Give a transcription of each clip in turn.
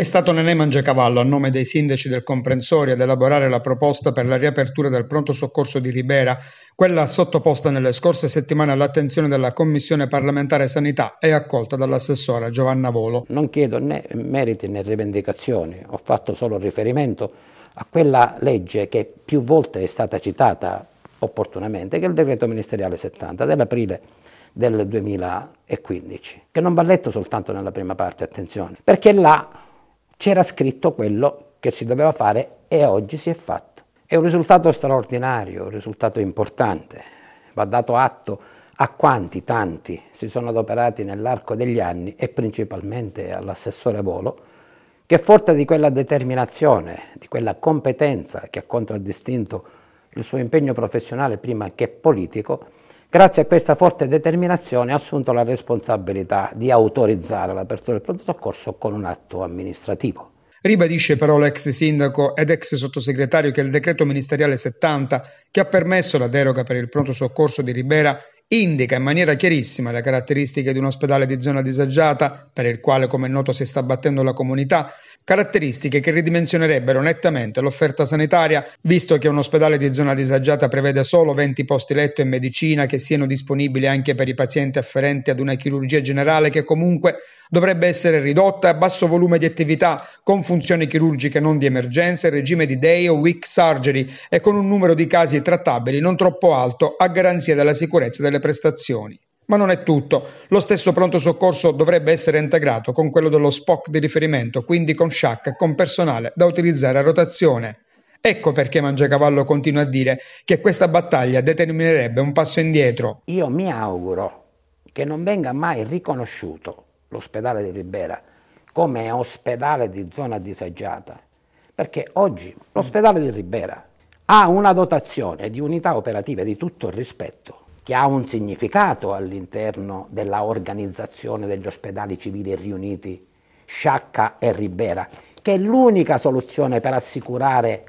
È stato Nenè Mangiacavallo, a nome dei sindaci del comprensorio, ad elaborare la proposta per la riapertura del pronto soccorso di Ribera, quella sottoposta nelle scorse settimane all'attenzione della Commissione parlamentare Sanità e accolta dall'assessora Giovanna Volo. Non chiedo né meriti né rivendicazioni, ho fatto solo riferimento a quella legge che più volte è stata citata opportunamente, che è il decreto ministeriale 70 dell'aprile del 2015, che non va letto soltanto nella prima parte, attenzione, perché là c'era scritto quello che si doveva fare e oggi si è fatto. È un risultato straordinario, un risultato importante, va dato atto a quanti tanti si sono adoperati nell'arco degli anni e principalmente all'assessore Volo, che forte di quella determinazione, di quella competenza che ha contraddistinto il suo impegno professionale prima che politico, Grazie a questa forte determinazione ha assunto la responsabilità di autorizzare l'apertura del pronto soccorso con un atto amministrativo. Ribadisce però l'ex sindaco ed ex sottosegretario che il decreto ministeriale 70, che ha permesso la deroga per il pronto soccorso di Ribera, indica in maniera chiarissima le caratteristiche di un ospedale di zona disagiata, per il quale come è noto si sta battendo la comunità, caratteristiche che ridimensionerebbero nettamente l'offerta sanitaria, visto che un ospedale di zona disagiata prevede solo 20 posti letto e medicina che siano disponibili anche per i pazienti afferenti ad una chirurgia generale che comunque dovrebbe essere ridotta a basso volume di attività, con funzioni chirurgiche non di emergenza, in regime di day o week surgery e con un numero di casi trattabili non troppo alto a garanzia della sicurezza delle prestazioni. Ma non è tutto. Lo stesso pronto soccorso dovrebbe essere integrato con quello dello SPOC di riferimento, quindi con SHAC e con personale da utilizzare a rotazione. Ecco perché Mangiacavallo continua a dire che questa battaglia determinerebbe un passo indietro. Io mi auguro che non venga mai riconosciuto l'ospedale di Ribera come ospedale di zona disagiata, perché oggi l'ospedale di Ribera ha una dotazione di unità operative di tutto il rispetto che ha un significato all'interno della organizzazione degli ospedali civili riuniti Sciacca e Ribera, che è l'unica soluzione per assicurare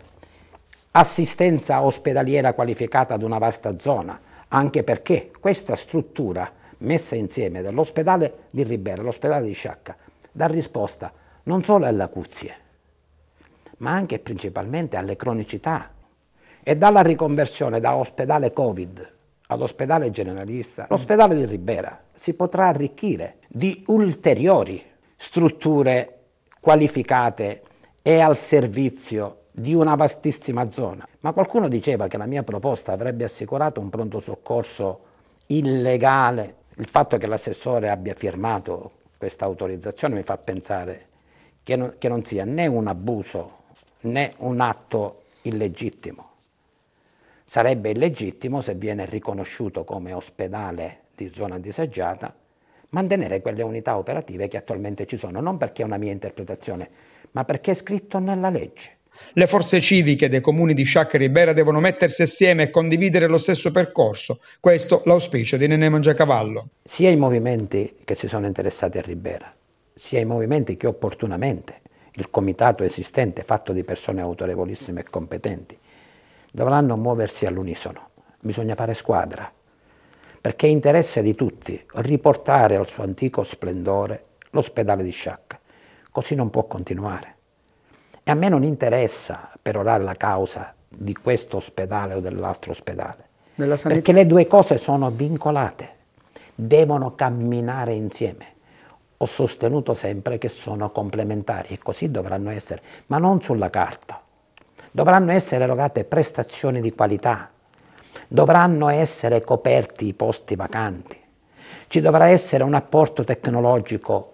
assistenza ospedaliera qualificata ad una vasta zona, anche perché questa struttura messa insieme dall'ospedale di Ribera e l'ospedale di Sciacca dà risposta non solo alle acuzie, ma anche e principalmente alle cronicità e dalla riconversione da ospedale Covid all'ospedale generalista, l'ospedale di Ribera si potrà arricchire di ulteriori strutture qualificate e al servizio di una vastissima zona. Ma qualcuno diceva che la mia proposta avrebbe assicurato un pronto soccorso illegale. Il fatto che l'assessore abbia firmato questa autorizzazione mi fa pensare che non, che non sia né un abuso né un atto illegittimo. Sarebbe illegittimo, se viene riconosciuto come ospedale di zona disagiata, mantenere quelle unità operative che attualmente ci sono, non perché è una mia interpretazione, ma perché è scritto nella legge. Le forze civiche dei comuni di Sciacca e Ribera devono mettersi assieme e condividere lo stesso percorso. Questo l'auspicio di Nene Mangiacavallo. Sia i movimenti che si sono interessati a Ribera, sia i movimenti che opportunamente il comitato esistente fatto di persone autorevolissime e competenti dovranno muoversi all'unisono, bisogna fare squadra, perché è interesse di tutti riportare al suo antico splendore l'ospedale di Sciacca, così non può continuare. E a me non interessa perorare la causa di questo ospedale o dell'altro ospedale, perché le due cose sono vincolate, devono camminare insieme ho sostenuto sempre che sono complementari e così dovranno essere, ma non sulla carta dovranno essere erogate prestazioni di qualità, dovranno essere coperti i posti vacanti, ci dovrà essere un apporto tecnologico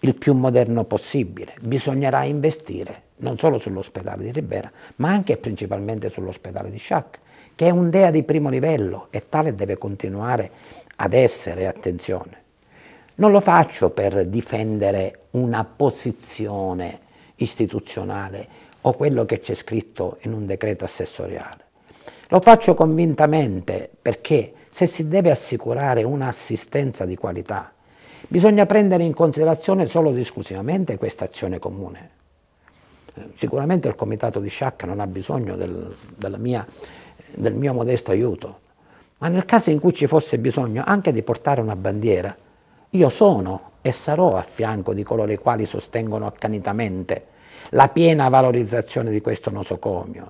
il più moderno possibile, bisognerà investire non solo sull'ospedale di Ribera, ma anche e principalmente sull'ospedale di Sciac, che è un DEA di primo livello e tale deve continuare ad essere, attenzione. Non lo faccio per difendere una posizione istituzionale o quello che c'è scritto in un decreto assessoriale. Lo faccio convintamente perché se si deve assicurare un'assistenza di qualità, bisogna prendere in considerazione solo ed esclusivamente questa azione comune. Eh, sicuramente il comitato di Sciacca non ha bisogno del, mia, del mio modesto aiuto, ma nel caso in cui ci fosse bisogno anche di portare una bandiera, io sono e sarò a fianco di coloro i quali sostengono accanitamente la piena valorizzazione di questo nosocomio.